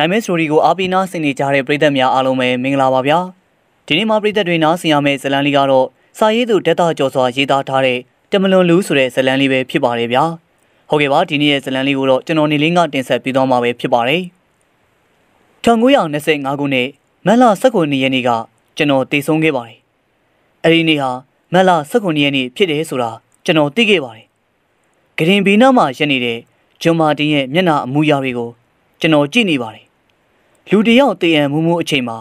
နိုင်မဲ story ကိုအားပေးနားဆင်နေကြတဲ့ပရိသတ်များအားလုံးပဲမင်္ဂလာပါဗျာဒီနေ့မှာပရိသတ်တွေနားဆင်ရမယ့်ဇလံလေးကတော့စာရေးသူတက်တာကျော်စွာရေးသားထားတဲ့တမလွန်လူဆိုတဲ့ဇလံလေးပဲဖြစ်ပါတယ်ဗျာဟုတ်ကဲ့ပါဒီနေ့ရဲ့ဇလံလေးကိုတော့ကျွန်တော်နေလင်းကတင်ဆက်ပေးသွားမှာပဲဖြစ်ပါတယ်1925ခုနှစ်မတ်လ19ရက်နေ့ကကျွန်တော်တည်ဆုံးခဲ့ပါတယ်အဲ့ဒီနေ့ဟာမတ်လ19ရက်နေ့ဖြစ်တယ်ဆိုတာ ကျွန်တော်သိခဲ့ပါတယ်ဂရင်ဘီနာမှာရက်နေတဲ့ဂျွန်မာတင်ရဲ့မျက်နှာအမူအရာတွေကိုကျွန်တော်ကြည့်နေပါတယ်လူတယောက်တည်ရန်မူမူအချိန်မှာ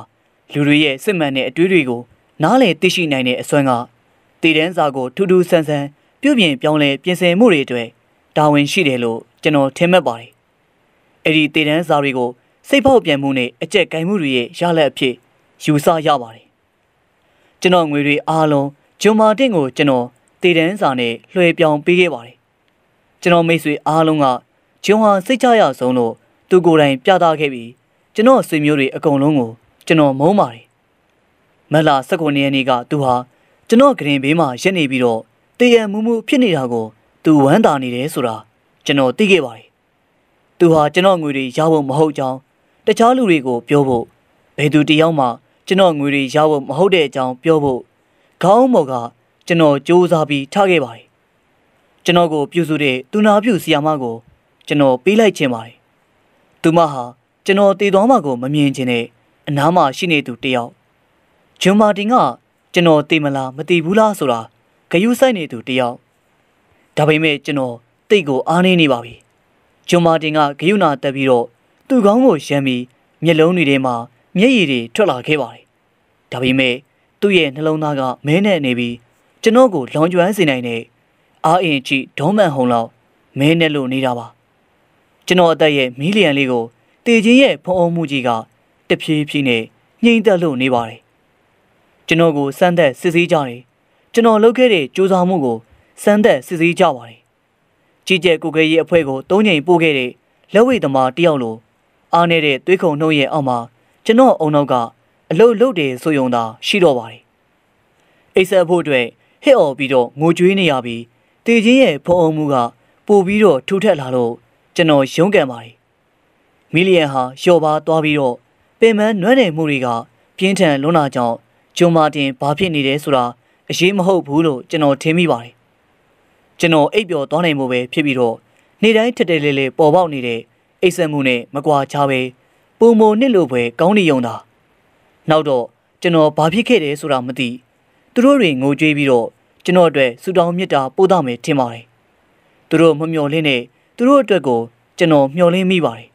လူတွေရဲ့စစ်မှန်တဲ့အတွေ့အကြုံကိုနားလည်သိရှိနိုင်တဲ့အစွမ်းကတည်တန်းစာကိုထူးထူးဆန်းဆန်းပြုပြင်ပြောင်းလဲပြင်ဆင်မှုတွေအတွက်တာဝန်ရှိတယ်လို့ကျွန်တော်ထင်မှတ်ပါတယ်။အဲ့ဒီတည်တန်းစာတွေကိုစိတ်ပေါက်ပြန်မှုနဲ့အကြက်ကိုင်းမှုတွေရဲ့ရလက်အဖြစ်ယူဆရပါတယ်။ကျွန်တော်ငွေတွေအားလုံးဂျွန်မာတင်ကိုကျွန်တော်တည်တန်းစာနဲ့လွှဲပြောင်းပေးခဲ့ပါတယ်။ကျွန်တော်မိတ်ဆွေအားလုံးကဂျွန်ဟာစိတ်ချရဆုံးလို့သူကိုယ်တိုင်ပြသခဲ့ပြီးကျွန်တော်ဆွေမျိုးတွေအကုန်လုံးကိုကျွန်တော်မုန်းပါတယ်မလာ19ရက်နေ့ကသူဟာကျွန်တော်ဂရင်ဘေးမှာရက်နေပြီးတော့တေရမူမူဖြစ်နေတာကို သူဝမ်းသာနေတယ်ဆိုတာကျွန်တော်သိခဲ့ပါတယ်သူဟာကျွန်တော်ငွေတွေရဖို့မဟုတ်ကြောင်းတခြားလူတွေကို ပြောဖို့ဘယ်သူတယောက်မှကျွန်တော်ငွေတွေရဖို့မဟုတ်တဲ့အကြောင်းပြောဖို့ခေါင်းမော်ကကျွန်တော်စူးစမ်းပြီးထားခဲ့ပါတယ်ကျွန်တော်ကိုပြုစုတဲ့သူနာပြုဆီယာမကို ကျွန်တော်ပေးလိုက်ခြင်းပါတယ်သူမဟာကျွန်တော်တည်သွားမှာကိုမမြင်ချင်တဲ့အနားမှာရှိနေသူတယောက်ဂျွန်မာတင်ကကျွန်တော်တည်မလားမတည်ဘူးလားဆိုတာဂယုဆိုင်နေသူတယောက်ဒါပေမဲ့ကျွန်တော်တိတ်ကို အားနေနေပါပြီဂျွန်မာတင်ကဂယုနာတက်ပြီးတော့သူ့ခေါင်းကိုရမ်းပြီးမျက်လုံးတွေထဲမှာမျက်ရည်တွေထွက်လာခဲ့ပါတယ်ဒါပေမဲ့သူ့ရဲ့နှလုံးသားကမဲနဲ့နေပြီးကျွန်တော်ကိုလွန်ကျွမ်းစေနိုင်တဲ့အာအင်ချီဒေါမန်ဟုံလောက်မဲနဲ့လို့နေတာပါကျွန်တော်အသက်ရဲ့မီလီယံလေးကိုတေချင်းရဲ့ဖုံအောင်မှုကြီးကတဖြည်းဖြည်းနဲ့ငြိမ့်သက်လို့နေပါတယ်ကျွန်တော်ကိုစမ်းသက်စစ်ဆေးကြတယ်ကျွန်တော်လုပ်ခဲ့တဲ့စူးစမ်းမှုကိုစမ်းသက်စစ်ဆေးကြပါတယ်ကြီးကျယ်ကိုကရေးအဖွဲ့ကိုတုံးငိန်ပို့ခဲ့တဲ့လက်ဝိတ်သမားတယောက်လိုအားနေတဲ့သွေးခုံနှုတ်ရဲ့အောက်မှာကျွန်တော်အုံနောက်ကအလုတ်လုတ်တယ်ဆိုယုံသာရှိတော့ပါတယ်အိတ်ဆက်ဖို့အတွက်ဟစ်အော်ပြီးတော့ငိုကြွေးနေရပြီးတေချင်းရဲ့ဖုံအောင်မှုကပို့ပြီးတော့ထူထက်လာလို့ကျွန်တော်ရုန်းကန်ပါတယ်မီလီယံဟာလျော့ပါသွားပြီးတော့ပင်ပန်းနွမ်းနယ်မှုတွေကပြင်းထန်လွန်းလာကြောင်းဂျွန်မာတင်ဘာဖြစ်နေတယ်ဆိုတာအရေးမဟုတ်ဘူးလို့ကျွန်တော်ထင်မိပါတယ်ကျွန်တော်အိပ်ပျော်သွားနိုင်မှုပဲဖြစ်ပြီးတော့နေ့တိုင်းထက်တယ်လေးလေးပေါ်ပေါက်နေတဲ့အိပ်စက်မှုနဲ့မကွာခြားပဲပုံမုံနစ်လို့ပဲကောင်းနေုံသာနောက်တော့ကျွန်တော်ဘာဖြစ်ခဲ့တယ်ဆိုတာမသိသူတို့တွေငိုကြွေးပြီးတော့ကျွန်တော်အတွက်စူတောင်းမြတ်တာပို့တော့မယ်ထင်ပါတယ်သူတို့မမျှော်လင့်နဲ့သူတို့အတွက်ကိုကျွန်တော်မျှော်လင့်မိပါတယ်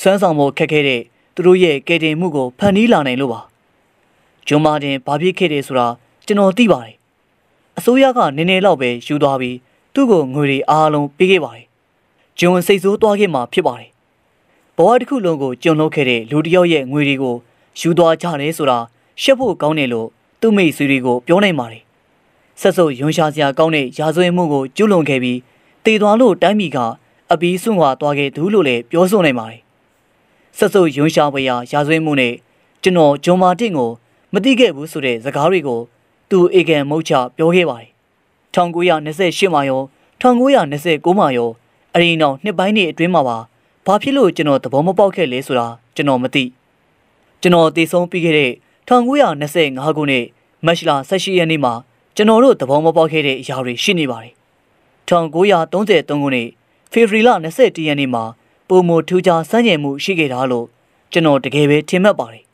စွမ်းဆောင်ဖို့ခက်ခဲတဲ့သူတို့ရဲ့ကယ်တင်မှုကိုဖန်တီးလာနိုင်လို့ပါဂျွန်မာတင်ဘာဖြစ်ခဲ့တယ်ဆိုတာကျွန်တော်သိပါတယ်အစိုးရကနည်းနည်းတော့ပဲယူသွားပြီးသူ့ကိုငွေတွေအားလုံးပေးခဲ့ပါတယ်ဂျွန်စိတ်ဆိုးသွားခဲ့မှာဖြစ်ပါတယ်ဘဝတစ်ခုလုံးကိုကျွန်လုံးခဲ့တဲ့လူတစ်ယောက်ရဲ့ငွေတွေကိုယူသွားကြတယ်ဆိုတာရှက်ဖို့ကောင်းတယ်လို့သူ့မိတ်ဆွေတွေကိုပြောနိုင်ပါတယ်ဆက်စုပ်ရွန်ရှာစရာကောင်းတဲ့ရာဇဝတ်မှုကိုကျူးလွန်ခဲ့ပြီးတည်သွားလို့တိုင်းပြည်ကအပီးစွန့်ခွာသွားခဲ့သူလို့လည်းပြောဆိုနိုင်ပါတယ်ဆက်စုပ်ရွံရှာပွေရာရာဇဝင်းမှုနဲ့ကျွန်တော်ဂျွန်မာတင့်ကိုမတိခဲ့ဘူးဆိုတဲ့စကားတွေကို သူအေကန်မုတ်ချပြောခဲ့ပါတယ်1928မှာရော1929မှာရောအရင်တော့နှစ်ပိုင်းနေအတွင်းမှာပါဘာဖြစ်လို့ကျွန်တော်သဘောမပေါက်ခဲ့လဲဆိုတာကျွန်တော်မသိကျွန်တော်တည်ဆုံးပြီးခဲ့တဲ့1925ခုနှစ်မတ်လ18ရက်နေ့မှာ ကျွန်တော်တို့သဘောမပေါက်ခဲ့တဲ့အရာတွေရှိနေပါတယ်1933ခုနှစ်ဖေဖော်ဝါရီလ21ရက်နေ့မှာပုံမထူးခြားစမ်းကြင်မှုရှိခဲ့တာလို့ကျွန်တော်တကယ်ပဲထင်မှတ်ပါတယ်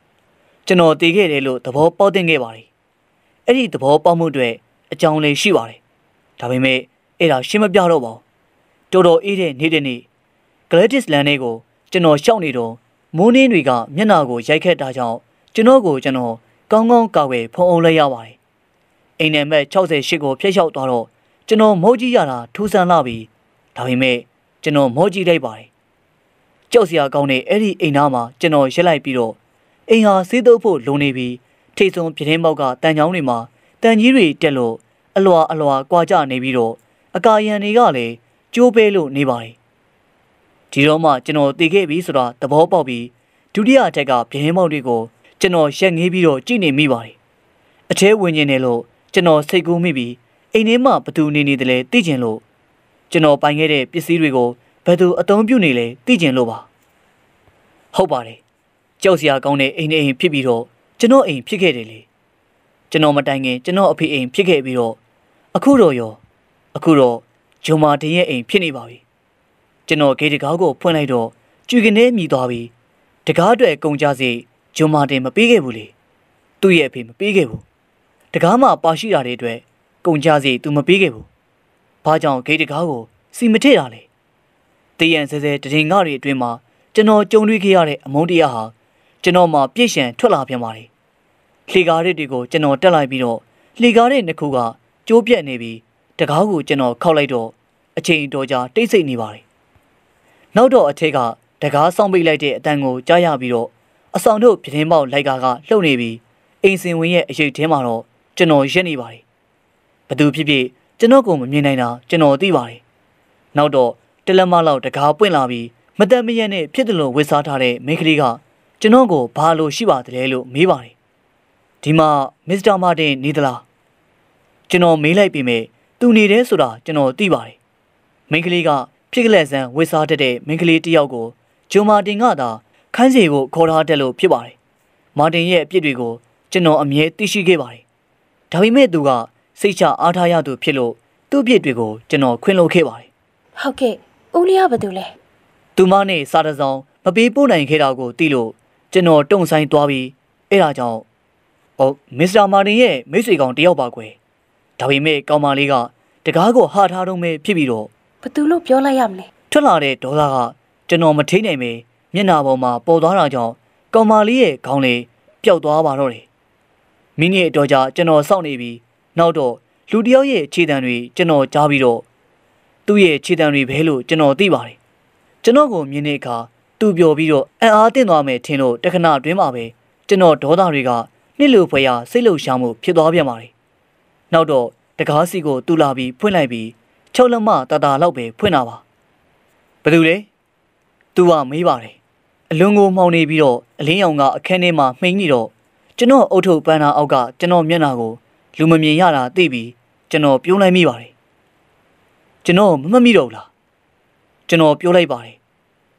။ကျွန်တော်တည်ခဲ့တယ်လို့သဘောပေါက်တင်ခဲ့ပါတယ်။အဲ့ဒီသဘောပေါက်မှုတွေအကြောင်းလေးရှိပါတယ်။ဒါပေမဲ့အဲ့ဒါရှင်းမပြတော့ပါဘူး။တော်တော်အေးတဲ့နေ့တနေ့ Galactus Land လေးကိုကျွန်တော်ရှောက်နေတော့မိုးနှင်းတွေကမျက်နှာကိုရိုက်ခတ်တာကြောင့်ကျွန်တော်ကိုကျွန်တော်ကောင်းကောင်းကာဝယ်ဖုံးအောင်လိုက်ရပါတယ်။အိမ်နံပါတ်68ကိုဖျက်လျှောက်သွားတော့ကျွန်တော်မဟုတ်ကြီးရတာထူဆန်းလာပြီးဒါပေမဲ့ကျွန်တော်မောကြည့်လိုက်ပါတယ်ကြောက်စရာကောင်းတဲ့အဲ့ဒီအိမ်သားမှာကျွန်တော်ရက်လိုက်ပြီးတော့အိမ်ဟာစေးတုပ်ဖို့လုံနေပြီးထိတ်ဆုံးပြတင်းပေါက်ကတန်ချောင်းတွေမှာတန်ကြီးတွေတက်လို့အလွာအလွာကွာကြနေပြီးတော့အကာရန်တွေကလည်းကျိုးပဲလို့နေပါတယ်ဒီတော့မှကျွန်တော်တည်ခဲ့ပြီဆိုတာသဘောပေါက်ပြီးဒုတိယအထက်ကပြတင်းပေါက်တွေကိုကျွန်တော်ရက်ငေးပြီးတော့ကြည့်နေမိပါတယ်အထဲဝင်နေတယ်လို့ကျွန်တော်စိတ်ကူးမိပြီးအိမ်ထဲမှာဘသူနေနေတယ်လဲသိချင်လို့ကျွန်တော်ပိုင်ခဲ့တဲ့ပစ္စည်းတွေကိုဘယ်သူအသုံးပြုနေလဲသိကျင်လို့ပါဟုတ်ပါတယ်ကြောက်စရာကောင်းတဲ့အိမ်နဲ့အိမ်ဖြစ်ပြီးတော့ကျွန်တော်အိမ်ဖြစ်ခဲ့တယ်လေကျွန်တော်မတိုင်ခင်ကျွန်တော်အဖေအိမ်ဖြစ်ခဲ့ပြီးတော့အခုတော့ရောအခုတော့ဂျုံမာတင်ရဲ့အိမ်ဖြစ်နေပါပြီကျွန်တော်ဂေးတကားကိုဖွင့်လိုက်တော့ကျူကနေမြည်သွားပြီးတကားအတွက်ကုန်ကြစီဂျုံမာတင်မပေးခဲ့ဘူးလေသူ့ရဲ့အဖေမပေးခဲ့ဘူးတကားမှာပါရှိတာတွေအတွက်ကုန်ကြစီသူမပေးခဲ့ဘူးဘာကြောင့်ဂိတ်တကားကိုစီမထည့်တာလဲတေးရန်စဲစဲတရင်ငါတွေအတွင်းမှာ ကျွန်တော်ကြုံတွေ့ခဲ့ရတဲ့အမုန်းတရားဟာကျွန်တော်မှာပြည့်ရှံထွက်လာပြန်ပါတယ်လှေကားတွေကိုကျွန်တော် တက်လိုက်ပြီးတော့လှေကားတဲ့နှစ်ခုကကျိုးပြက်နေပြီးတကားကိုကျွန်တော်ခောက်လိုက်တော့အချိန်တော်ကြာတိတ်ဆိတ်နေပါတယ်နောက်တော့အထက်ကတကားဆောင်ပိတ်လိုက်တဲ့အတန်ကို ကြားရပြီးတော့အဆောင်တို့ပြတင်းပေါက်လိုက်ကာကလှုပ်နေပြီးအိမ်စင်ဝင်ရဲ့အရေးထဲမှာတော့ကျွန်တော်ရက်နေပါတယ်ဘသူဖြစ်ဖြစ်ကျွန်တော်ကိုမမြင်နိုင်တာကျွန်တော်သိပါတယ်။နောက်တော့တလက်မလောက်တကားပွင့်လာပြီးမတန်မရက်နဲ့ဖြစ်တယ်လို့ဝေစားထားတဲ့မိန်းကလေးကကျွန်တော်ကိုဘာလို့ရှိပါသလဲလို့မေးပါတယ်။ဒီမှာမစ္စတာမာတင် နေသလား။ကျွန်တော်မေးလိုက်ပြီမဲ့သူနေတယ်ဆိုတာကျွန်တော်သိပါတယ်။မိန်းကလေးကဖြစ်ကလက်ဆန်းဝေစားတတ်တဲ့မိန်းကလေးတယောက်ကိုဂျိုမာတင်ကသာခန်းစီကိုခေါ်ထားတယ်လို့ဖြစ်ပါတယ်။မာတင်ရဲ့အပြစ်တွေကို ကျွန်တော်အမြဲသိရှိခဲ့ပါတယ်။ဒါပေမဲ့သူကစိတ်ချအားထားရသူဖြစ်လို့သူ့ပြစ်တွေကိုကျွန်တော်ခွင့်လွှတ်ခဲ့ပါတယ်ဟုတ်ကဲ့ဦးလျားဘာတူလဲသူမနဲ့စားတစောင်းမပေးပို့နိုင်ခဲ့တာကိုသိလို့ကျွန်တော်တုံဆိုင်သွားပြီးအဲ့ဒါကြောင့်ဟောမစ္စတာမာတင်ရဲ့မိတ်ဆွေကောင်တယောက်ပါကွယ်ဒါပေမဲ့ကောင်မလေးကတကားကိုဟာထားတော့မဲဖြစ်ပြီးတော့ဘာတူလို့ပြောလိုက်ရမလဲထွက်လာတဲ့ဒေါသကကျွန်တော်မထိနိုင်ပေမျက်နှာပေါ်မှာပေါ်သွားတာကြောင့်ကောင်မလေးရဲ့ခေါင်းလေးပျောက်သွားပါတော့တယ်မိနစ်အတော်ကြာကျွန်တော်စောင့်နေပြီးနောက်တော့လူတယောက်ရဲ့ခြေတံတွေကျွန်တော်ကြားပြီးတော့သူ့ရဲ့ခြေတံတွေပဲလို့ကျွန်တော်သိပါတယ်ကျွန်တော်ကိုမြင်တဲ့အခါသူ့ပြောပြီးတော့အံ့အားသင့်သွားမယ်ထင်လို့တခဏအတွင်းမှာပဲကျွန်တော်ဒေါသတွေကနှစ်လူဖွဲရစိတ်လှုပ်ရှားမှုဖြစ်သွားပြန်ပါတယ်နောက်တော့တကားစီကိုတူလာပြီးဖွင့်လိုက်ပြီး ချုပ်လက်မတတာလောက်ပဲဖွင့်တာပါဘယ်သူလဲသူကမေးပါတယ်အလွန်ကိုမှောင်နေပြီးတော့အလင်းရောင်ကအခန်းထဲမှာမှိန်နေတော့ကျွန်တော်အုတ်ထုတ်ပန်းသားအောက်ကကျွန်တော်မျက်နှာကိုလူမမြင်ရတာသိပြီးကျွန်တော်ပြုံးလိုက်မိပါတယ်ကျွန်တော်မမှတ်မိတော့ဘူးလားကျွန်တော်ပြောလိုက်ပါတယ်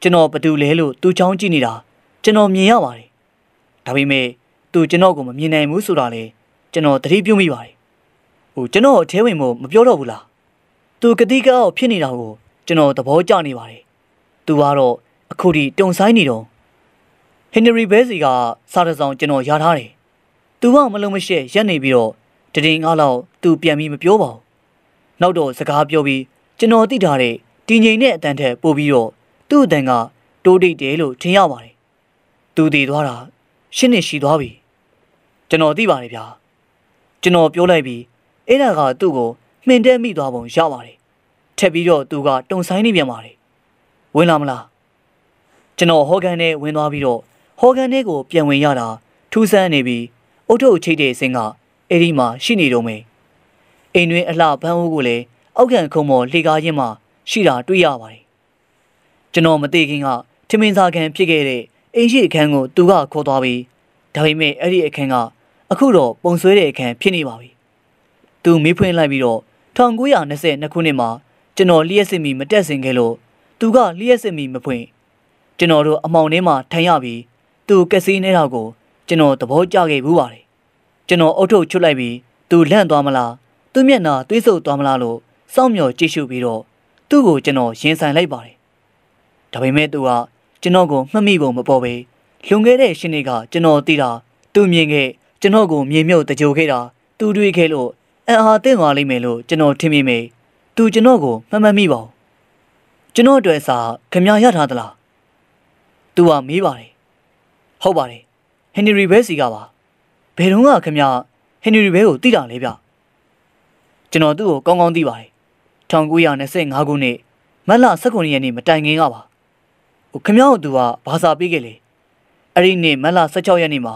ကျွန်တော်ဘသူလဲလို့သူချောင်းကြည့်နေတာကျွန်တော်မြင်ရပါတယ်ဒါပေမဲ့သူကျွန်တော်ကိုမမြင်နိုင်ဘူးဆိုတာလေကျွန်တော်သတိပြုမိပါတယ်ဟိုကျွန်တော်အထဲဝင်မို့မပြောတော့ဘူးလားသူကတိကောက်ဖြစ်နေတာကိုကျွန်တော်သဘောကျနေပါတယ်သူကတော့အခုထိတုံဆိုင်နေတော့ဟင်နရီဘဲစီကစားတစောင်ကျွန်တော်ရထားတယ်သူကမလုံးမရှက်ရက်နေပြီးတော့တရင်ကားလောက်သူပြန်ပြီးမပြောပါဘူး။နောက်တော့စကားပြောပြီးကျွန်တော်သိထားတဲ့တင်ငိန်တဲ့အတန်ထက်ပိုပြီးတော့သူ့အတန်ကတိုးတိတ်တယ်လို့ထင်ရပါတယ်။သူတည်သွားတာရှင်းနေရှိသွားပြီ။ကျွန်တော်သိပါတယ်ဗျာ။ကျွန်တော်ပြောလိုက်ပြီးအဲ့ဒါကသူ့ကိုမှင်တက်မိသွားပုံရပါတယ်။ထက်ပြီးတော့သူက တုံဆိုင်နေပြန်ပါတယ်။ဝင်လာမလား။ကျွန်တော်ဟောကန်နဲ့ဝင်သွားပြီးတော့ဟောကန်နဲ့ကို ပြန်ဝင်ရတာထူးဆန်းနေပြီးအုတ်ထုတ်ချိတ်တဲ့အစင်းကအဲ့ဒီမှာ ရှိနေတော့မယ်အိမ်တွင်အလှပန်းအိုးကိုလည်းအောက်ခံခုံပေါ်လှေကားခြင်းမှာရှိတာတွေ့ရပါတယ်ကျွန်တော်မသိခင်ကထမင်းစားခန်းဖြစ်ခဲ့တဲ့အိမ်ရှိအခန်းကို သူကခေါ်သွားပြီးဒါပေမဲ့အဲ့ဒီအခန်းကအခုတော့ပုံဆွဲတဲ့အခန်းဖြစ်နေပါပြီသူမေးဖွင့်လိုက်ပြီးတော့1922ခုနှစ်မှာကျွန်တော်လျှက်စစ်မီ မတက်စင်ခဲ့လို့သူကလျှက်စစ်မီမဖွင့်ကျွန်တော်တို့အမောင်ထဲမှာထိုင်ရပြီးသူကက်စီနေတာကိုကျွန်တော်သဘောကျခဲ့ဘူးပါတယ်ကျွန်တော်အုတ်ထုတ်ချွတ်လိုက်ပြီးသူလန့်သွားမလားသူ့မျက်နှာသွေးဆုပ်သွားမလားလို့စောင့်မျှော်ကြည့်ရှုပြီးတော့သူ့ကိုကျွန်တော်ရင်ဆိုင်လိုက်ပါတယ်ဒါပေမဲ့သူကကျွန်တော်ကိုမှတ်မိပုံမပေါ်ပဲလွန်ခဲ့တဲ့ရှင်တွေကကျွန်တော်သိတာသူမြင်ခဲ့ကျွန်တော်ကိုမြင်မြုပ်တကြိုခဲ့တာ သူတွေ့ခဲ့လို့အံအားသင့်သွားလိမ့်မယ်လို့ကျွန်တော်ထင်မိမိသူကျွန်တော်ကိုမှတ်မှတ်မိပါဘူးကျွန်တော်အတွက်စာခမရရထားသလားသူကမေးပါတယ်ဟုတ်ပါတယ်ဟန်နရီဘဲစီကပါဘယ်တော့ကခင်ဗျဟင်နရီဘဲကိုတိတာလဲဗျကျွန်တော်သူ့ကိုကောင်းကောင်းသိပါတယ်1925ခုနှစ်မတ်လ19ရက်နေ့မတိုင်ခင်ကပါဟိုခင်ဗျတို့သူကဘာသာပေးခဲ့လေအဲ့ဒီနေ့မတ်လ16ရက်နေ့မှာ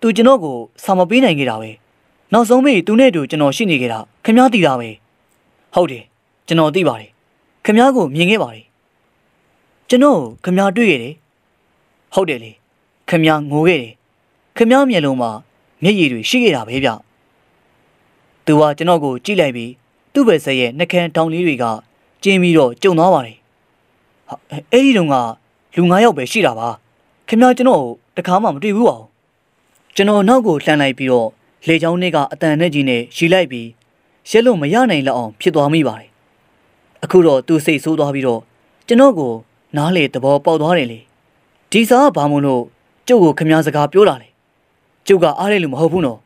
သူကျွန်တော်ကိုစာမပေးနိုင်ခဲ့တာပဲနောက်ဆုံးမေးသူနဲ့တူကျွန်တော်ရှိနေခဲ့တာခင်ဗျသိတာပဲဟုတ်တယ်ကျွန်တော်သိပါတယ်ခင်ဗျကိုမြင်ခဲ့ပါတယ်ကျွန်တော်ခင်ဗျတွေ့ခဲ့တယ်ဟုတ်တယ်လေခင်ဗျငိုခဲ့တယ်ခင်ဗျမျက်လုံးမှာမျက်ရည်တွေရှိခဲ့တာပဲဗျ။သူကကျွန်တော်ကိုကြည့်လိုက်ပြီးသူ့ဘယ်ဆက်ရဲ့နှကန်းတောင်လေးတွေကကျင်းပြီးတော့ကျုံသွားပါတယ်။ဟာအဲ့ဒီတုန်းကလူ9ယောက်ပဲရှိတာပါ။ခင်ဗျားကျွန်တော်တခါမှမတွေ့ဘူးပါဘူး။ကျွန်တော်နောက်ကိုလှမ်းလိုက်ပြီးတော့လေချောင်းနဲ့ကအတန်နဲ့ကြီးနဲ့ရီလိုက်ပြီးရဲလို့မရနိုင်လောက်အောင် ဖြစ်သွားမိပါတယ်။အခုတော့သူစိတ်ဆိုးသွားပြီးတော့ကျွန်တော်ကိုနားလေသဘောပေါက်သွားတယ်လေ။ဒီစားဘာမို့လို့ကျုပ်ကိုခမည်းစကားပြောလာလေကျုပ်ကအားရလို့မဟုတ်ဘူးနော်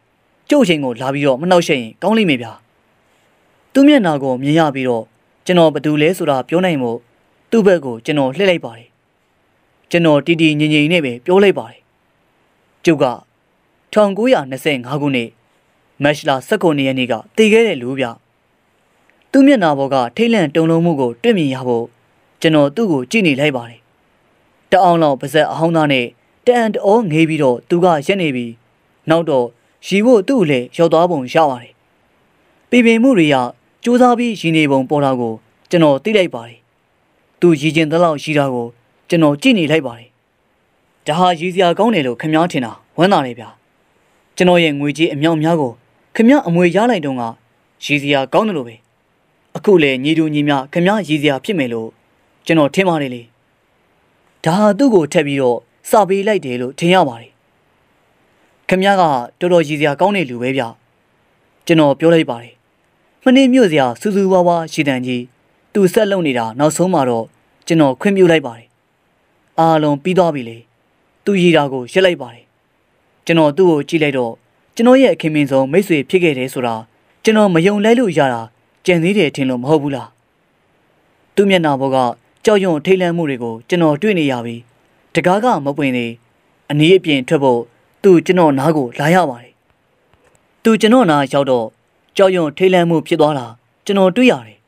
ကျုပ်ရှင်ကိုလာပြီးတော့မနှောက်ရှက်ရင်ကောင်းလိမ့်မယ်ဗျာသူ့မျက်နှာကိုမြင်ရပြီးတော့ကျွန်တော်ဘာတူလဲဆိုတာပြောနိုင်မို့သူ့ဘက်ကို ကျွန်တော်လှည့်လိုက်ပါတယ်ကျွန်တော်တီတီငြိမ်ငြိမ်နဲ့ပဲပြောလိုက်ပါတယ်ကျုပ်က1925ခုနှစ်မတ်လ19ရက်နေ့ကတည်ခဲ့တဲ့လူဗျသူ့မျက်နှာပေါ်ကထိတ်လန့်တုန်လှုပ်မှုကိုတွေ့မြင်ရဖို့ကျွန်တော်သူ့ကိုကြည့်နေလိုက်ပါတယ်တအောင်လောက်ပါဇက်အဟောင်းသားနဲ့တန်တအောငေးပြီးတော့သူကရက်နေပြီးနောက်တော့ရီဖို့သူ့လည်းရောက်သွားပုံရပါတယ်။ပေပင်မှုတွေကစူးစမ်းပြီးရင်နေပုံ ပေါ်တာကိုကျွန်တော်သိလိုက်ပါတယ်။သူရည်ကျင်သလောက်ရှိတာကိုကျွန်တော်ကြည့်နေလိုက်ပါတယ်။ဒါဟာရည်စရာကောင်းတယ်လို့ခင်ဗျားထင်တာဝမ်းသာတယ်ဗျာ။ကျွန်တော်ရဲ့ငွေကြေးအမြောက်များကိုခင်ဗျားအမွေရလိုက်တော့ကရည်စရာကောင်းတယ်လို့ပဲ။အခုလေညီတို့ညီမခင်ဗျားရည်စရာဖြစ်မယ်လို့ကျွန်တော်ထင်ပါတယ်လေ။ဒါဟာသူ့ကိုထက်ပြီးတော့စပေးလိုက်တယ်လို့ထင်ရပါတယ်ခမရကတော်တော်ရည်စရာကောင်းတဲ့လူပဲဗျကျွန်တော်ပြောလိုက်ပါတယ်မနေ့မြို့စရာစူစူဝါဝါရှည်တန်ကြီးသူဆက်လုံနေတာနောက်ဆုံးမှာတော့ကျွန်တော်ခွင့်ပြုလိုက်ပါတယ်အားလုံးပြီးသွားပြီလေသူရည်တာကိုရက်လိုက်ပါတယ်ကျွန်တော်သူ့ကိုကြည့်လိုက်တော့ကျွန်တော်ရဲ့အခင်မင်းဆုံးမိတ်ဆွေဖြစ်ခဲ့တယ်ဆိုတာကျွန်တော်မယုံလဲလို့ရတာကြံသေးတယ်ထင်လို့မဟုတ်ဘူးလားသူ့မျက်နှာပေါ်ကကြောက်ရွံ့ထိတ်လန့်မှုတွေကိုကျွန်တော်တွေ့နေရပြီတကားကမပွင့်သေးအနည်းအပြင်ထွက်ဖို့သူကျွန်တော်နားကိုလာရပါတယ်သူကျွန်တော်နားရောက်တော့ကြောက်ရွံ့ထိတ်လန့်မှုဖြစ်သွားတာကျွန်တော်တွေ့ရတယ်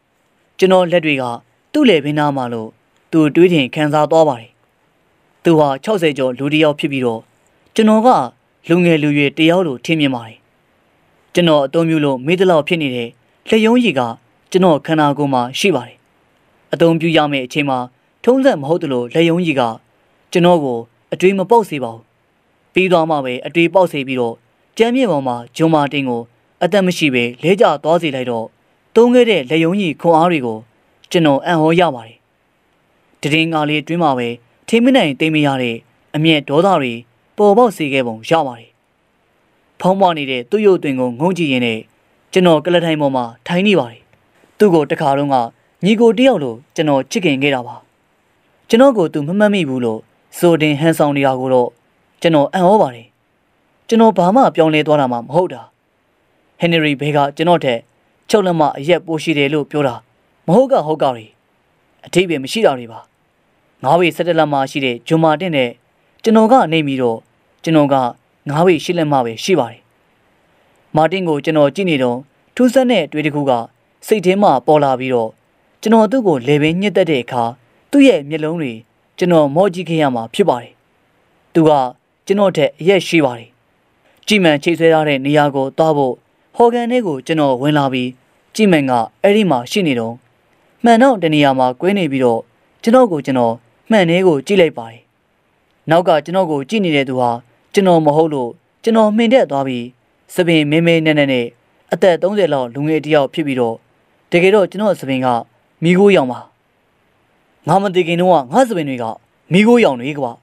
ကျွန်တော်လက်တွေက သူ့လက်ဘင်းနားမှာလို့သူတွေးတင်ခံစားသွားပါတယ်သူဟာ60ကျော်လူတစ်ယောက်ဖြစ်ပြီးတော့ကျွန်တော်ကလူငယ်လူရွယ်တယောက်လို့ထင်မြင်ပါတယ်ကျွန်တော်အသုံးပြုလို့မေးတလောက်ဖြစ်နေတဲ့လက်ရုံးကြီးကကျွန်တော်ခန္ဓာကိုယ်မှာရှိပါတယ်အသုံးပြုရမယ့်အချိန်မှာ ထုံးစံမဟုတ်သလိုလက်ရုံးကြီးကကျွန်တော်ကိုအတွေးမပေါက်စေပါဘူးပြီးသွားမှပဲအတွေးပေါက်စေပြီးတော့ကြမ်းမြေပေါ်မှာဂျွန်မာတင်ကိုအသက်မရှိပဲလဲကျသွားစေလိုက်တော့တုံးခဲ့တဲ့လက်ယုံကြီးခွန်အားတွေကို ကျွန်တော်အံ့ဟောရပါတယ်။တရင်ကလေးတွင်းမှာပဲထိမနိုင်သိမရတဲ့အမျက်ဒေါသတွေပေါ်ပေါက်စေခဲ့ပုံရပါတယ်။ဖုံးပွားနေတဲ့သူ့ရုပ်သွင်ကိုငုံကြည့်ရင်းနဲ့ကျွန်တော်ကလထိုင်ပေါ်မှာ ထိုင်နေပါတယ်။သူ့ကိုတခါတော့ကညီကိုတယောက်လိုကျွန်တော်ချစ်ခင်ခဲ့တာပါ။ကျွန်တော်ကိုသူမမှတ်မိဘူးလို့ဆိုတင်ဟန်ဆောင်နေတာကိုတော့ကျွန်တော်အံ့ဩပါတယ်ကျွန်တော်ဘာမှပြောင်းလဲသွားတာမှမဟုတ်တာဟန်နရီဘဲကကျွန်တော်ထက်ချုပ်လက်မအရက်ပိုးရှိတယ်လို့ပြောတာ မဟုတ်ကဟုတ်ကောက်ရီအထိပယ်မရှိတာတွေပါငါးဝေ၁၁လက်မှရှိတဲ့ဂျွန်မာတင်နဲ့ကျွန်တော်ကနေပြီးတော့ကျွန်တော်ကငါးဝေရှိလက်မှပဲရှိပါတယ်မာတင်ကိုကျွန်တော်ကြည့်နေတော့ထူးဆန်းတဲ့အတွေ့အကြုံကစိတ်ထဲမှာပေါ်လာပြီးတော့ကျွန်တော်သူ့ကိုလေပင်ညှစ်တက်တဲ့အခါသူ့ရဲ့မျက်လုံးတွေကျွန်တော်မော့ကြည့်ခဲ့ရမှာဖြစ်ပါတယ်သူကကျွန်တော်ထက်အရက်ရှိပါတယ်။ကြည်မန်ချိတ်ဆွဲထားတဲ့နေရာကိုသွားဖို့ဟော်ဂန်နဲ့ကိုကျွန်တော်ဝင်လာပြီးကြည်မန်ကအဲ့ဒီမှာရှိနေတော့မှန်တော့တနေရာမှာကွေးနေပြီးတော့ကျွန်တော်ကိုကျွန်တော်မှန်နေကိုကြည့်လိုက်ပါတယ်။နောက်ကကျွန်တော်ကိုကြည့်နေတဲ့သူဟာကျွန်တော်မဟုတ်လို့ကျွန်တော်မှင်တဲ့သွားပြီးစပင်မင်းမင်းနဲ့နဲ့နဲ့အသက်30လောက်လူငယ်တယောက်ဖြစ်ပြီးတော့တကယ်တော့ကျွန်တော်စပင်ကမိခိုးရောင်ပါငါမသိခင်တော့ငါစပင်တွေကမိခိုးရောင်တွေကွာ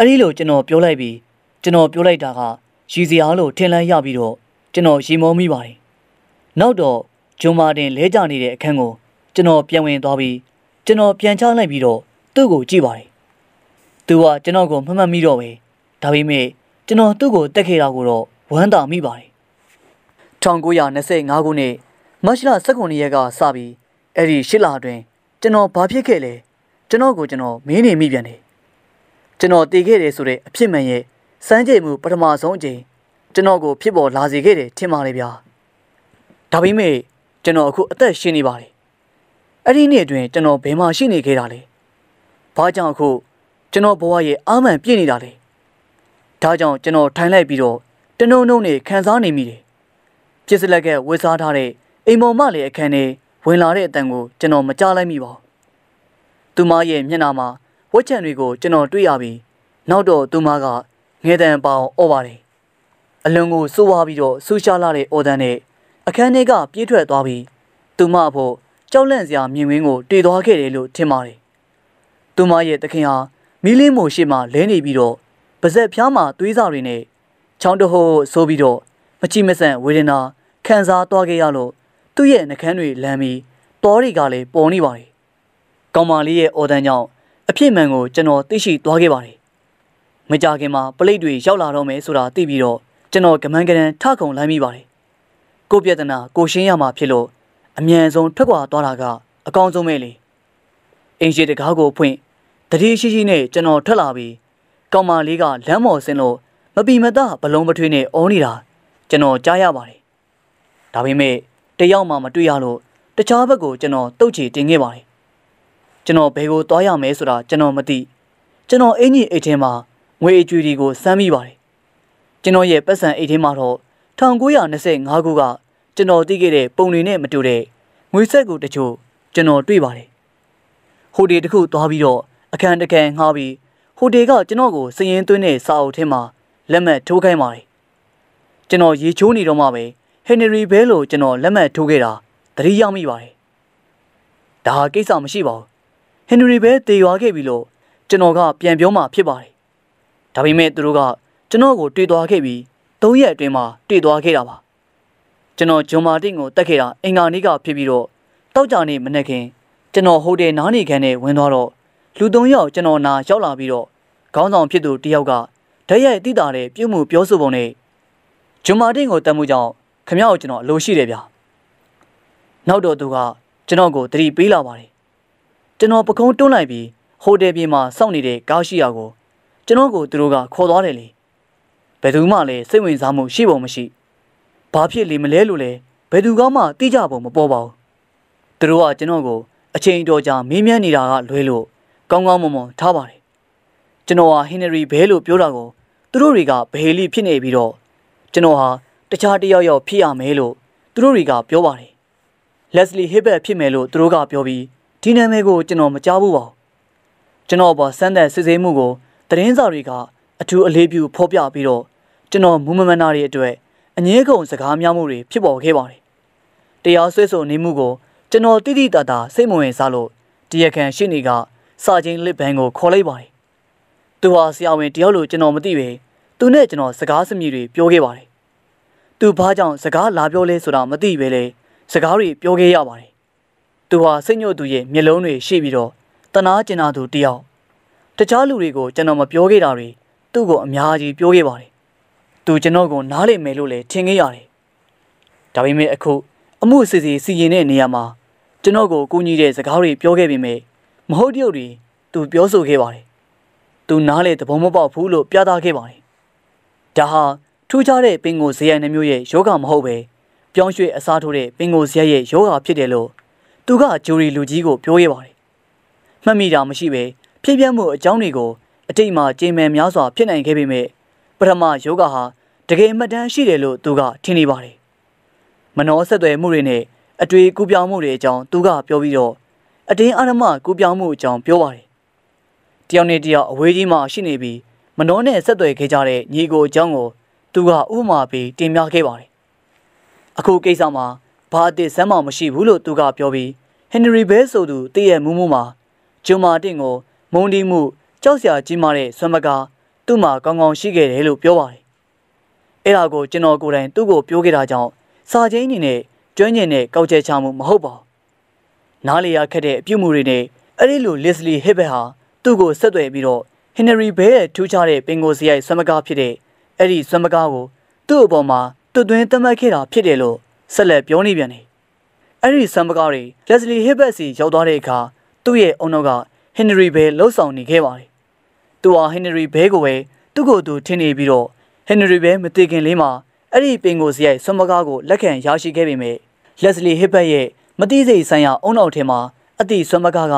အဲ့ဒီလိုကျွန်တော်ပြောလိုက်ပြီးကျွန်တော်ပြောလိုက်တာကရည်စရာလို့ထင်လန်းရပြီးတော့ကျွန်တော်ရေမောမိပါတယ်နောက်တော့ဂျွန်မာတင်လဲကျနေတဲ့အခန်းကိုကျွန်တော်ပြန်ဝင်သွားပြီးကျွန်တော်ပြန်ချလိုက်ပြီးတော့သူ့ကိုကြည့်ပါတယ်သူကကျွန်တော်ကိုမှတ်မှတ်မိတော့ပဲဒါပေမဲ့ကျွန်တော်သူ့ကိုတက်ခဲ့တာကိုတော့ဝမ်းသာမိပါတယ်1925ခုနှစ်မတ်လ19ရက်ကစပြီးအဲ့ဒီ၈လအတွင်းကျွန်တော်ဘာဖြစ်ခဲ့လဲကျွန်တော်ကိုကျွန်တော်မင်းနေမိပြန်တယ်ကျွန်တော်တည်ခဲ့တယ်ဆိုတဲ့အဖြစ်မှန်ရဲ့စမ်းကြိမ်မှုပထမဆုံးအကြိမ်ကျွန်တော်ကိုဖြစ်ပေါ်လာစေခဲ့တယ်ထင်ပါလေဗျာဒါပေမဲ့ကျွန်တော်အခုအသက်ရှင်နေပါတယ်အဲ့ဒီနေ့အတွင်းကျွန်တော်ဘယ်မှာရှိနေခဲ့တာလဲဘာကြောင့်အခုကျွန်တော်ဘဝရဲ့အာမန်ပြည့်နေတာလဲဒါကြောင့်ကျွန်တော်ထိုင်လိုက်ပြီးတော့တနုံနုံနဲ့ခံစားနေမိတယ်ပြစ်စလက်ကဝေစားထားတဲ့အိမ်ပေါ်မှလည်းအခန်းထဲဝင်လာတဲ့အတန်ကိုကျွန်တော်မကြားလိုက်မိပါဘူးသူမရဲ့မျက်နှာမှာဝက်ချံတွေကိုကျွန်တော်တွေ့ရပြီးနောက်တော့သူမကငဲတံပေါင်အော်ပါတယ်အလွန်ကိုစိုးဝါပြီးတော့ဆူရှားလာတဲ့အော်တန်နဲ့အခန်းထဲကပြေးထွက်သွားပြီးသူမအဖို့ကြောက်လန့်စရာမြင်ကွင်းကိုတွေ့သွားခဲ့တယ်လို့ထင်ပါတယ်သူမရဲ့တခင်ဟာမီးလင်းမိုရှိမှလဲနေပြီးတော့ပါဇက်ဖျားမှသွေးစာတွေနဲ့ချောင်းတဟိုးဆိုးပြီးတော့မချိမဆန့်ဝေဒနာ ခံစားသွားခဲ့ရလို့သူ့ရဲ့နှကန်းတွေလမ်းပြီးတော်တွေကလည်းပေါ်နေပါတယ်။ကောင်မလေးရဲ့အော်တန်းကြောင့်အဖြစ်မှန်ကိုကျွန်တော်သိရှိသွားခဲ့ပါတယ်။မကြခင်မှာပလိတ်တွေရောက်လာတော့မယ်ဆိုတာသိပြီးတော့ကျွန်တော်ကမန်းကရန်ထခုံလိုက်မိပါတယ်။ကိုပြဿနာကိုရှင်းရမှာဖြစ်လို့ အမြန်ဆုံးထွက်ခွာသွားတာကအကောင်းဆုံးပဲလေ။အင်ရှင်တကားကိုဖွင့်တတိရှိရှိနဲ့ကျွန်တော်ထွက်လာပြီးကောင်မလေးကလမ်းမော်ဆင်းလို့ မပီမသားဘလုံးမထွေးနဲ့အောနေတာကျွန်တော်ကြားရပါတယ်။ဒါပေမဲ့တယောက်မှ မတွေ့ရလို့တခြားဘက်ကိုကျွန်တော်တုတ်ချေတင်ခဲ့ပါတယ်ကျွန်တော်ဘယ်ကိုသွားရမလဲဆိုတာကျွန်တော်မသိကျွန်တော်အင်ကြီးအိတ်ထဲမှာငွေအကျွေးတွေကိုစမ်းမိပါတယ်ကျွန်တော်ရဲ့ပတ်စံအိတ်ထဲမှာတော့1925ခုကကျွန်တော်သိခဲ့တဲ့ပုံတွေနဲ့မတူတဲ့ငွေဆက်ကိုတချို့ကျွန်တော်တွေ့ပါတယ်ဟိုတယ်တစ်ခုသွားပြီးတော့အခန်းတစ်ခန်းငှားပြီးဟိုတယ်ကကျွန်တော်ကိုစရင်သွင်းတဲ့စာအုပ်ထဲမှာလက်မှတ်ထိုးခိုင်းပါတယ်ကျွန်တော်ရေချိုးနေတော့မှပဲဟန်နရီဘဲလို့ကျွန်တော်လက်မှတ်ထိုးခဲ့တာသတိရမိပါတယ်ဒါကိစ္စမရှိပါဘူးဟင်နရီပဲတေရွာခဲ့ပြီလို့ကျွန်တော်ကပြန်ပြောမှဖြစ်ပါတယ်။ဒါပေမဲ့သူတို့ကကျွန်တော်ကိုတွေ့သွားခဲ့ပြီး၃ရက်အတွင်းမှာတွေ့သွားခဲ့တာပါ။ကျွန်တော်ဂျွန်မာတင်ကိုတက်ခဲ့တာအင်္ဂါနေ့ကဖြစ်ပြီးတော့တောက်ကြနေမနေ့ခင်ကျွန်တော်ဟိုတယ်နားနေခန်းနဲ့ဝင်သွားတော့လူ၃ယောက်ကျွန်တော်နာရောက်လာပြီးတော့ခေါင်းဆောင်ဖြစ်သူတယောက်ကဓာတ်ရိုက်တိတာတဲ့ပြုမှုပြောဆိုပုံနဲ့ဂျွန်မာတင်ကိုတတ်မှုကြောင့်ခမရောက်ကျွန်တော်အလိုရှိတယ်ဗျာ။နောက်တော့သူက ကျွန်တော်ကိုတတိပေးလာပါတယ်ကျွန်တော်ပကုံးတွန်းလိုက်ပြီးဟိုတယ်ပြင်မှာစောင့်နေတဲ့ကားရှိရာကိုကျွန်တော်ကိုသူတို့ကခေါ်သွားတယ်လေဘယ်သူမှလည်းစိတ်ဝင်စားမှုရှိပုံမရှိဘာဖြစ်လေမလဲလို့လဲဘယ်သူကမှသိကြပုံမပေါ်ပါဘူးသူတို့ကကျွန်တော်ကို အချိန်တော်ကြာမေးမြန်းနေတာကလွဲလို့ကောင်းကောင်းမွန်မွန်ထားပါတယ်ကျွန်တော်ဟာဟင်နရီဘဲလို့ပြောတာကိုသူတို့တွေကဘယ်လီဖြစ်နေပြီးတော့ကျွန်တော်ဟာတခြားတယောက်ယောက်ဖြစ်ရမယ်လို့သူတို့တွေကပြောပါတယ်လက်စလီဟစ်ဘက်ဖြစ်မယ်လို့သူတို့ကပြောပြီးဒီနာမည်ကိုကျွန်တော်မကြားဘူးပါကျွန်တော်ပေါ်စမ်းသက်စစ်ဆေးမှုကိုသတင်းစာတွေကအထူးအလေးပြုဖော်ပြပြီးတော့ကျွန်တော်မူမမနာတွေအတွက်အငင်းကုန်စကားများမှုတွေဖြစ်ပေါ်ခဲ့ပါတယ်တရားစွဲဆိုနေမှုကိုကျွန်တော်တိတိတသာစိတ်မဝင်စားလို့တရားခံရှင်းနေကစာချင်းလစ်ဘန်ကိုခေါ်လိုက်ပါတယ်သူဟာဆရာဝန်တယောက်လို့ကျွန်တော်မသိပဲသူနဲ့ကျွန်တော်စကားစမြည်တွေပြောခဲ့ပါတယ်သူဘာကြောင့်စကားလာပြောလဲဆိုတာမသိပဲလေစကားတွေပြောခဲ့ရပါတယ်သူဟာစိတ်ညှို့သူရဲ့မျက်လုံးတွေရှိပြီးတော့တနာကျင်နာသူတယောက်တခြားလူတွေကိုကျွန်တော်မပြောခဲ့တာတွေသူ့ကိုအများကြီးပြောခဲ့ပါတယ်သူကျွန်တော်ကိုနားလည်မယ်လို့လည်းထင်ခဲ့ရတယ်ဒါပေမဲ့အခု အမှုစစ်စစ်စီရင်တဲ့နေရာမှာကျွန်တော်ကိုကူညီတဲ့စကားတွေပြောခဲ့ပေမဲ့မဟုတ်တရုတ်တွေသူပြောဆိုခဲ့ပါတယ်သူနားလေသဘောမပေါက်ဘူးလို့ပြသခဲ့ပါတယ်ဒါဟာထူးခြားတဲ့ပင်ကိုဇေယျနှမျိုးရဲ့ယောဂမဟုတ်ပဲပြောင်းရွှေ့အစားထိုးတဲ့ပင်ကိုဇေယျရဲ့ယောဂဖြစ်တယ်လို့သူကဂျူရီလူကြီးကိုပြောခဲ့ပါတယ်။မှတ်မိတာမရှိပဲဖြစ်ပျက်မှုအကြောင်းတွေကိုအတိတ်မှာကြေမှန်များစွာဖြစ်နိုင်ခဲ့ပေမဲ့ပထမယောဂဟာတကယ်မှတ်တမ်းရှိတယ်လို့သူကထင်နေပါတယ်။မနှောဆက်သွယ်မှုတွေနဲ့အတွေ့ကူးပြောင်းမှုတွေအကြောင်းသူကပြောပြီးတော့အတင်းအာရမကူးပြောင်းမှုအကြောင်းပြောပါတယ်။တယောက်နဲ့တယောက်အဝေးကြီးမှာရှိနေပြီးမနှောနဲ့ဆက်သွယ်ခဲ့ကြတဲ့ညီကိုအကြောင်းကို သူကဥပမာပေးတင်ပြခဲ့ပါတယ်။အခုကိစ္စမှာဘာအစ်စ်စမ်းမောင်မရှိဘူးလို့သူကပြောပြီးဟန်နရီဘဲဆိုသူတည့်ရဲ့မူးမူးမှာဂျွန်မာတင့်ကို မုံတီးမှုကြောက်စရာကြီးမာတဲ့ဆွမ်းမကာသူ့မှာကောင်းကောင်းရှိခဲ့တယ်လို့ပြောပါတယ်။အဲ့ဒါကိုကျွန်တော်ကိုယ်တိုင်သူ့ကိုပြောခဲ့တာကြောင့်စာချင်းညီနဲ့ကျွမ်းကျင်တဲ့ကောက်ချက်ချမှုမဟုတ်ပါဘူး။နားလေရခက်တဲ့အပြုမှုတွေနဲ့အဲ့ဒီလို Leslie Hibbert ဟာသူ့ကိုဆက်သွယ်ပြီးတော့ Henry Bell ရဲ့ထူးခြားတဲ့ပင်ကိုစရိုက်ဆွမ်းမကားဖြစ်တဲ့အဲ့ဒီဆွမ်းမကားကိုသူ့အပေါ်မှာတွတ်သွင်းသတ်မှတ်ခဲ့တာဖြစ်တယ်လို့ဆက်လက်ပြောနေပြန်တယ်။အဲ့ဒီဆမ်ပကားတွေလက်စလီဟစ်ဘက်စီရောက်သွားတဲ့အခါသူ့ရဲ့အုံနောက်ကဟင်နရီဘဲလှုပ်ဆောင်နေခဲ့ပါတယ်။သူဟာဟင်နရီဘဲကိုပဲသူ့ကိုယ်သူထင်နေပြီးတော့ဟင်နရီဘဲမတည်ခင်လေးမှာအဲ့ဒီပင်ကိုစရိုက်ဆမ်ပကားကိုလက်ခံရရှိခဲ့ပေမဲ့လက်စလီဟစ်ဘက်ရဲ့မတိစိတ်ဆိုင်ရာအုံနောက်ထဲမှာအတိဆမ်ပကားက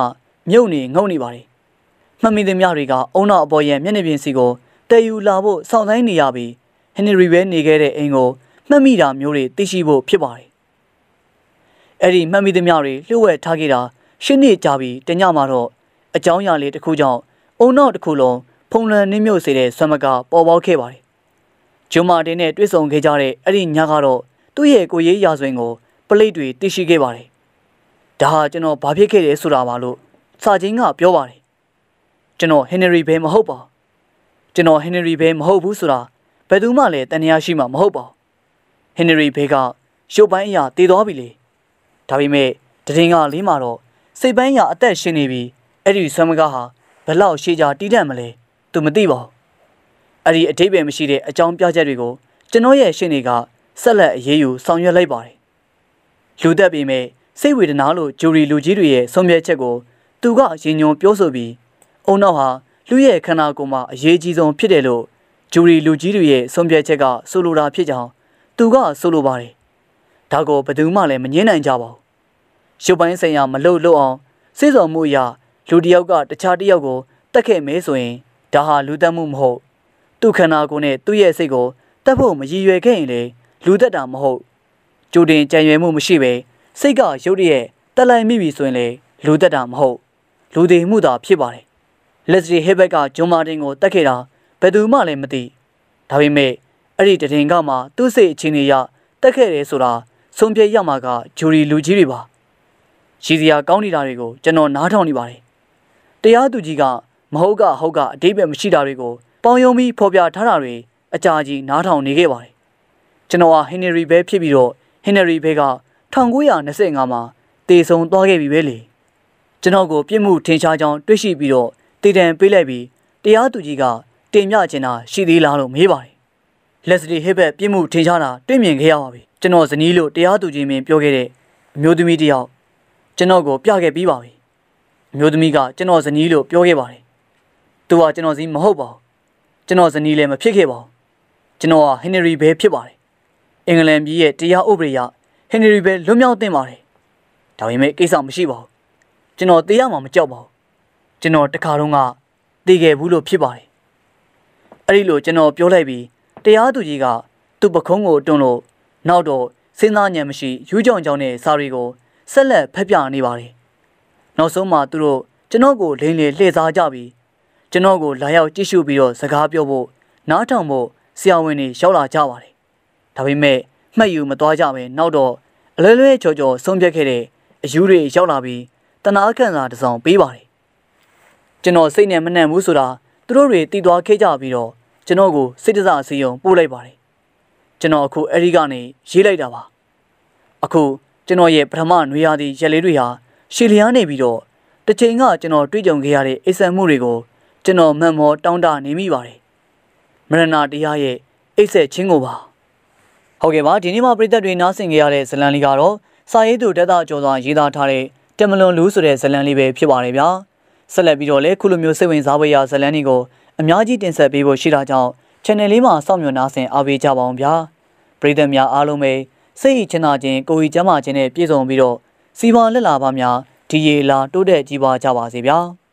မြုပ်နေငုံနေပါတယ်။မှတ်မိသမျှတွေကအုံနောက်အပေါ်ရဲ့မျက်နှာပြင်စီကိုတည်ယူလာဖို့စောင့်ဆိုင်းနေရပြီးဟင်နရီဘဲနေခဲ့တဲ့အိမ်ကိုမှတ်မိတာမျိုးတွေသိရှိဖို့ဖြစ်ပါတယ်။အဲ့ဒီမှတ်မိသမျှတွေလျှို့ဝှက်ထားခဲ့တာရှင်းနေကြပြီးတညမှာတော့အကြောင်းအရာလေးတစ်ခုကြောင့်အုံနောက်တစ်ခုလုံးဖုံလွန်နှင်းမြုပ်စေတဲ့ဆွမ်းမကပေါ်ပေါက်ခဲ့ပါတယ်။ဂျွန်မာတင်နဲ့တွေ့ဆုံခဲ့ကြတဲ့အဲ့ဒီညကတော့သူ့ရဲ့ကိုရေးရာဇဝင်ကိုပလိတ်တွေသိရှိခဲ့ပါတယ်။ဒါဟာကျွန်တော်ဘာဖြစ်ခဲ့တယ်ဆိုတာပါလို့စာချင်းကပြောပါတယ်။ကျွန်တော်ဟင်နရီဘဲမဟုတ်ပါဘူး။ကျွန်တော်ဟင်နရီဘဲမဟုတ်ဘူးဆိုတာဘယ်သူမှလည်းတန်ရာရှိမှာမဟုတ်ပါဘူးဟင်နရီဘေးကရုပ်ပိုင်းအရာတည်သွားပြီလေဒါပေမဲ့တရင်ကလေးမှာတော့စိတ်ပိုင်းအရာအသက် ရှင်နေပြီအဲ့ဒီဆွမ်းမကားဟာဘလောက်ရှည်ကြာတီးတတ်မလဲသူမသိပါဘူးအဲ့ဒီအထိပ္ပယ်မရှိတဲ့အကြောင်းပြချက်တွေကိုကျွန်တော်ရဲ့ရှင်တွေကဆက်လက်အရေးယူဆောင်ရွက်လိုက်ပါတယ်လူသက်ပေမဲ့စိတ်ဝေဒနာလို့ဂျူရီလူကြီးတွေရဲ့ဆုံးဖြတ်ချက်ကို သူကရင်ညွန်ပြောဆိုပြီးအုံနောက်ဟာလူရဲ့ခန္ဓာကိုယ်မှာအရေးကြီးဆုံးဖြစ်တယ်လို့ဂျူရီလူကြီးတွေရဲ့ဆုံးဖြတ်ချက်ကဆိုလိုတာဖြစ်ကြောင်းသူကဆိုလိုပါတယ်ဒါကိုဘယ်သူမှလည်းမငင်းနိုင်ကြပါဘူးရုပ်ပိုင်းဆိုင်ရာမလုံလုံအောင်စေစော်မှုအရာ လူတစ်ယောက်ကတခြားတစ်ယောက်ကိုတတ်ခဲ့မဲဆိုရင်ဒါဟာလူတတ်မှုမဟုတ်သူ့ခန္ဓာကိုယ်နဲ့သူ့ရဲ့စိတ်ကိုတတ်ဖို့မရည်ရွယ်ခဲ့ရင်လေလူတတ်တာမဟုတ်ကြိုတင်ကြံရွယ်မှုမရှိပဲစိတ်ကရုပ်တရက်တက်လိုက်မိပြီဆိုရင်လေလူတတ်တာမဟုတ် လူတည်မှုသာဖြစ်ပါတယ်လက်စတီဟစ်ဘက်ကဂျွန်မာတင်ကိုတတ်ခဲ့တာဘယ်သူမှလည်းမသိဒါပေမဲ့အဲ့ဒီတရင်ကမှသူ့စိတ်အခြေအနေရတက်ခဲ့တယ်ဆိုတာဆုံးဖြတ်ရမှာကဂျူရီလူကြီးတွေပါရည်စရာကောင်းနေတာတွေကိုကျွန်တော်နားထောင်နေပါတယ်တရားသူကြီးကမဟုတ်ကဟုတ်ကအတိပ္ပယ်မရှိတာတွေကိုပေါင်းယုံပြီးဖော်ပြထားတာတွေအကြာကြီးနားထောင်နေခဲ့ပါတယ်ကျွန်တော်ဟာဟင်နရီဘဲဖြစ်ပြီးတော့ဟင်နရီဘဲက1925မှာတည်ဆုံသွားခဲ့ပြီပဲလေကျွန်တော်ကိုပြစ်မှုထင်ရှားကြောင်းတွေ့ရှိပြီးတော့တည်တံပေးလိုက်ပြီးတရားသူကြီးကတင်ပြချင်တာရှိသေးလားလို့မေးပါတယ်လက်စလီဟစ်ဘက်ပြစ်မှုထင်ရှားတာတွေ့မြင်ခဲ့ရပါပြီကျွန်တော်ဇနီးလို့တရားသူကြီးမင်းပြောခဲ့တဲ့အမျိုးသမီးတယောက်ကျွန်တော်ကိုပြခဲ့ပြီးပါပြီအမျိုးသမီးကကျွန်တော်ဇနီးလို့ပြောခဲ့ပါတယ်သူကကျွန်တော်ဇနီးမဟုတ်ပါဘူးကျွန်တော်ဇနီးလည်းမဖြစ်ခဲ့ပါဘူးကျွန်တော်ကဟင်နရီဘဲဖြစ်ပါတယ်အင်္ဂလန်ပြည်ရဲ့တရားဥပဒေအရဟင်နရီဘဲလွတ်မြောက်သင့်ပါတယ်ဒါပေမဲ့ကိစ္စမရှိပါဘူးကျွန်တော်တရားမှမကြောက်ပါဘူးကျွန်တော်တခါတော့ကတည်ခဲ့ဘူးလို့ဖြစ်ပါတယ်အဲ့ဒီလိုကျွန်တော်ပြောလိုက်ပြီးတရားသူကြီးကသူ့ပခုံးကိုတွန်းလို့နောက်တော့စဉ်းစားဉဏ်မရှိယူးကြောင်ကြောင်တဲ့စာတွေကိုဆက်လက်ဖက်ပြနေပါတယ်။နောက်ဆုံးမှသူတို့ကျွန်တော်ကိုလိန်လေလှည့်စားကြပြီးကျွန်တော်ကိုလာရောက်ကြည့်ရှုပြီးတော့စကားပြောဖို့နားထောင်ဖို့ဆရာဝန်တွေရောက်လာကြပါတယ်။ဒါပေမဲ့မှတ်ယူမသွားကြပဲနောက်တော့အလွဲလွဲချော်ချော်ဆုံးဖြတ်ခဲ့တဲ့အယူတွေရောက်လာပြီးတနာခံစာတစ်စောင်ပေးပါတယ်။ကျွန်တော်စိတ်နဲ့မနှံ့ဘူးဆိုတာသူတို့တွေတီးသွားခဲ့ကြပြီးတော့ကျွန်တော်ကိုစိတ်တစားအစီရင်ပို့လိုက်ပါတယ်ကျွန်တော်အခုအဲဒီကနေရေးလိုက်တာပါအခု ကျွန်တော်ရဲ့ပထမနွေရာသီရက်လေးတွေဟာရှည်လျားနေပြီးတော့တစ်ချိန်ကကျွန်တော်တွေ့ကြုံခဲ့ရတဲ့အိဆန်မှုတွေကိုကျွန်တော်မှန်မောတောင်းတနေမိပါတယ်မရဏတရားရဲ့အိဆက်ချင်းကိုပါဟုတ်ကဲ့ပါဒီနေ့မှာပြည်သက်တွေနားဆင်ကြရတဲ့ဇလံလေးကတော့စာရေးသူတက်တာကျော်စွာရေးသားထားတဲ့တမလွန်လူဆိုတဲ့ဇလံလေးပဲဖြစ်ပါတယ်ဗျာဆက်လက်ပြီးတော့လည်းခုလိုမျိုးစိတ်ဝင်စားဖွယ်ရာဇလံတွေကိုအများကြီးတင်ဆက်ပေးဖို့ရှိတာကြောင့် channel လေးမှာစောင့်မျှော်နှားဆင်အားပေးကြပါအောင်ဗျာပရိသတ်များအားလုံးပဲစိတ်ဤချမ်းသာခြင်းကိုယ်ဤကျန်းမာခြင်းနဲ့ပြည့်စုံပြီးတော့စီပွားလက်လာပါများဒီရေလာတိုးတက်ကြီးပွားကြပါစေဗျာ။